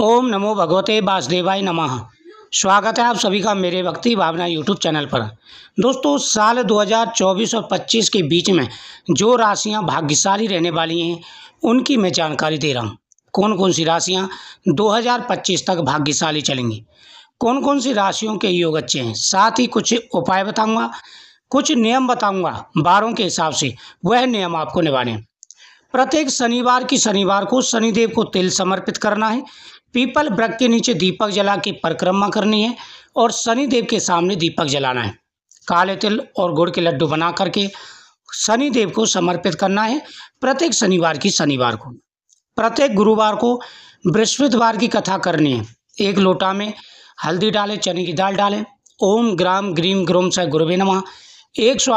ओम नमो भगवते वासुदेवाय नमः स्वागत है आप सभी का मेरे भक्ति भावना यूट्यूब चैनल पर दोस्तों साल 2024 और 25 के बीच में जो राशियां भाग्यशाली रहने वाली हैं उनकी मैं जानकारी दे रहा हूं कौन कौन सी राशियां 2025 तक भाग्यशाली चलेंगी कौन कौन सी राशियों के योग अच्छे हैं साथ ही कुछ उपाय बताऊँगा कुछ नियम बताऊँगा बारों के हिसाब से वह नियम आपको निभाने प्रत्येक शनिवार की शनिवार को शनिदेव को तिल समर्पित करना है पीपल वृक्ष के नीचे दीपक जला के परिक्रमा करनी है और शनिदेव के सामने दीपक जलाना है काले तिल और गुड़ के लड्डू बना करके शनिदेव को समर्पित करना है प्रत्येक शनिवार की शनिवार को प्रत्येक गुरुवार को बृहस्पतिवार की कथा करनी है एक लोटा में हल्दी डालें चने की दाल डालें ओम ग्राम ग्रीम ग्रोम स गुरुवे नमः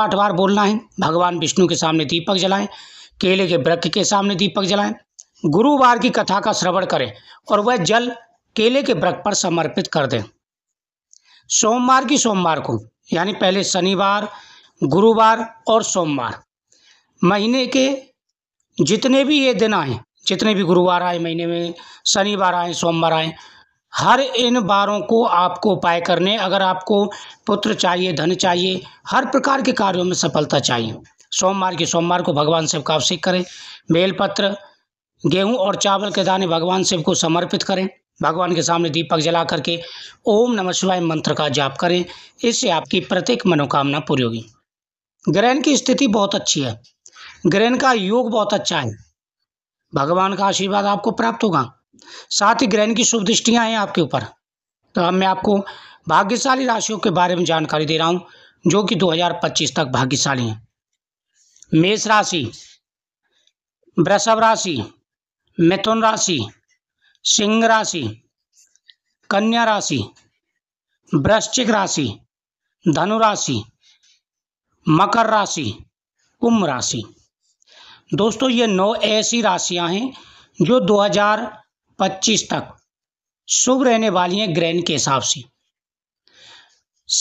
आठ बार बोलना है भगवान विष्णु के सामने दीपक जलाएं केले के वृक्ष के सामने दीपक जलाएं गुरुवार की कथा का श्रवण करें और वह जल केले के वृक्ष पर समर्पित कर दें सोमवार की सोमवार को यानी पहले शनिवार गुरुवार और सोमवार महीने के जितने भी ये दिन आए जितने भी गुरुवार आए महीने में शनिवार आए सोमवार आए हर इन बारों को आपको उपाय करने अगर आपको पुत्र चाहिए धन चाहिए हर प्रकार के कार्यों में सफलता चाहिए सोमवार के सोमवार को भगवान शिव का अभिषेक करें बेलपत्र गेहूं और चावल के दाने भगवान शिव को समर्पित करें भगवान के सामने दीपक जला करके ओम नमः शिवाय मंत्र का जाप करें इससे आपकी प्रत्येक मनोकामना पूरी होगी ग्रहण की स्थिति बहुत अच्छी है ग्रहण का योग बहुत अच्छा है भगवान का आशीर्वाद आपको प्राप्त होगा साथ ही ग्रहण की शुभ दृष्टियाँ हैं आपके ऊपर तो अब मैं आपको भाग्यशाली राशियों के बारे में जानकारी दे रहा हूँ जो कि 2025 तक भाग्यशाली हैं मेष राशि वृषभ राशि मिथुन राशि सिंह राशि कन्या राशि वृश्चिक राशि धनु राशि मकर राशि कुंभ राशि दोस्तों ये नौ ऐसी राशियां हैं जो 2025 तक शुभ रहने वाली हैं ग्रहण के हिसाब से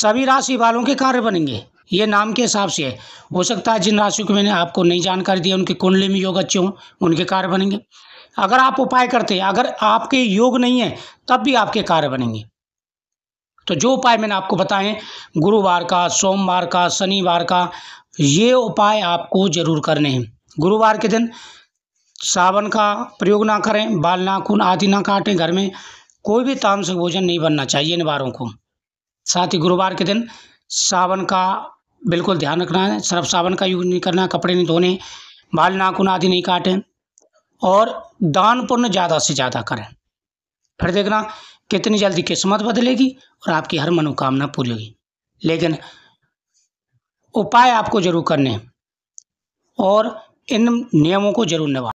सभी राशि वालों के कार्य बनेंगे ये नाम के हिसाब से है हो सकता है जिन राशियों की मैंने आपको नई जानकारी दी उनके कुंडली में योग अच्छे हों उनके कार्य बनेंगे अगर आप उपाय करते हैं अगर आपके योग नहीं है तब भी आपके कार्य बनेंगे तो जो उपाय मैंने आपको बताएं गुरुवार का सोमवार का शनिवार का ये उपाय आपको जरूर करने हैं गुरुवार के दिन सावन का प्रयोग ना करें बाल नाखून आदि ना काटें घर में कोई भी तामसिक भोजन नहीं बनना चाहिए इन बारों को साथ ही गुरुवार के दिन सावन का बिल्कुल ध्यान रखना है सर्फ साबुन का यूज़ नहीं करना कपड़े नहीं धोने बाल नाखून आदि नहीं काटें और दान पुण्य ज़्यादा से ज़्यादा करें फिर देखना कितनी जल्दी किस्मत बदलेगी और आपकी हर मनोकामना पूरी होगी लेकिन उपाय आपको जरूर करने हैं और इन नियमों को जरूर निभा